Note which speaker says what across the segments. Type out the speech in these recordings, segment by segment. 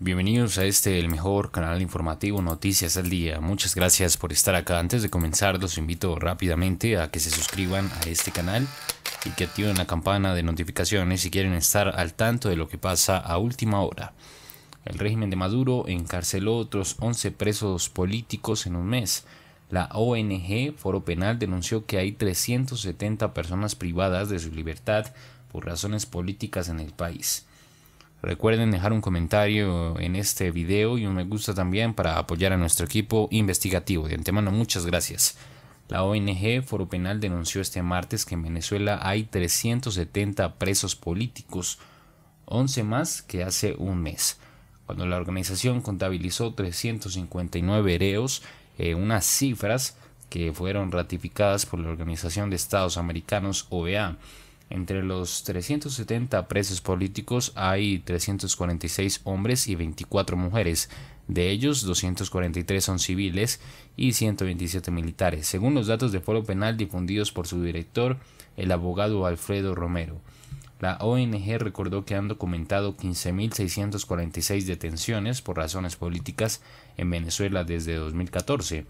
Speaker 1: Bienvenidos a este, el mejor canal informativo Noticias al Día. Muchas gracias por estar acá. Antes de comenzar, los invito rápidamente a que se suscriban a este canal y que activen la campana de notificaciones si quieren estar al tanto de lo que pasa a última hora. El régimen de Maduro encarceló otros 11 presos políticos en un mes. La ONG Foro Penal denunció que hay 370 personas privadas de su libertad por razones políticas en el país. Recuerden dejar un comentario en este video y un me gusta también para apoyar a nuestro equipo investigativo. De antemano, muchas gracias. La ONG Foro Penal denunció este martes que en Venezuela hay 370 presos políticos, 11 más que hace un mes. Cuando la organización contabilizó 359 hereos, eh, unas cifras que fueron ratificadas por la Organización de Estados Americanos, OEA. Entre los 370 presos políticos hay 346 hombres y 24 mujeres. De ellos, 243 son civiles y 127 militares, según los datos de Foro Penal difundidos por su director, el abogado Alfredo Romero. La ONG recordó que han documentado 15.646 detenciones por razones políticas en Venezuela desde 2014,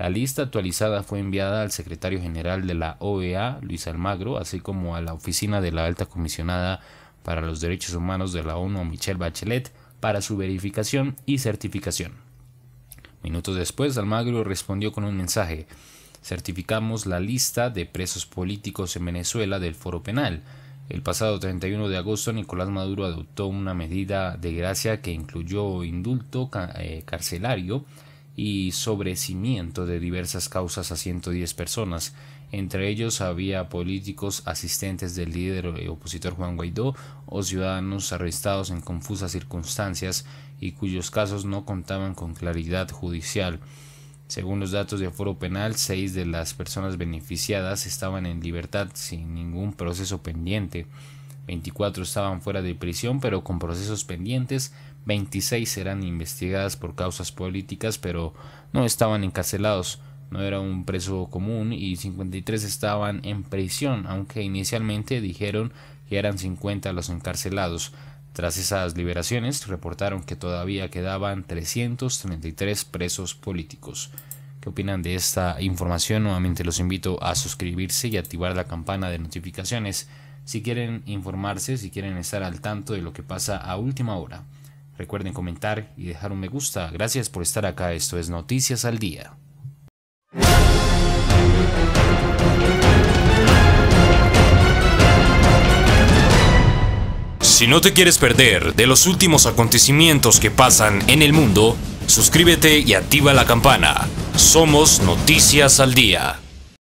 Speaker 1: la lista actualizada fue enviada al secretario general de la OEA, Luis Almagro, así como a la oficina de la alta comisionada para los derechos humanos de la ONU, Michelle Bachelet, para su verificación y certificación. Minutos después, Almagro respondió con un mensaje. Certificamos la lista de presos políticos en Venezuela del foro penal. El pasado 31 de agosto, Nicolás Maduro adoptó una medida de gracia que incluyó indulto eh, carcelario y sobrecimiento de diversas causas a 110 personas. Entre ellos había políticos, asistentes del líder opositor Juan Guaidó o ciudadanos arrestados en confusas circunstancias y cuyos casos no contaban con claridad judicial. Según los datos de Foro penal, seis de las personas beneficiadas estaban en libertad sin ningún proceso pendiente. 24 estaban fuera de prisión pero con procesos pendientes, 26 eran investigadas por causas políticas pero no estaban encarcelados, no era un preso común y 53 estaban en prisión, aunque inicialmente dijeron que eran 50 los encarcelados. Tras esas liberaciones reportaron que todavía quedaban 333 presos políticos. ¿Qué opinan de esta información? Nuevamente los invito a suscribirse y activar la campana de notificaciones si quieren informarse, si quieren estar al tanto de lo que pasa a última hora. Recuerden comentar y dejar un me gusta. Gracias por estar acá. Esto es Noticias al Día. Si no te quieres perder de los últimos acontecimientos que pasan en el mundo, suscríbete y activa la campana. Somos Noticias al Día.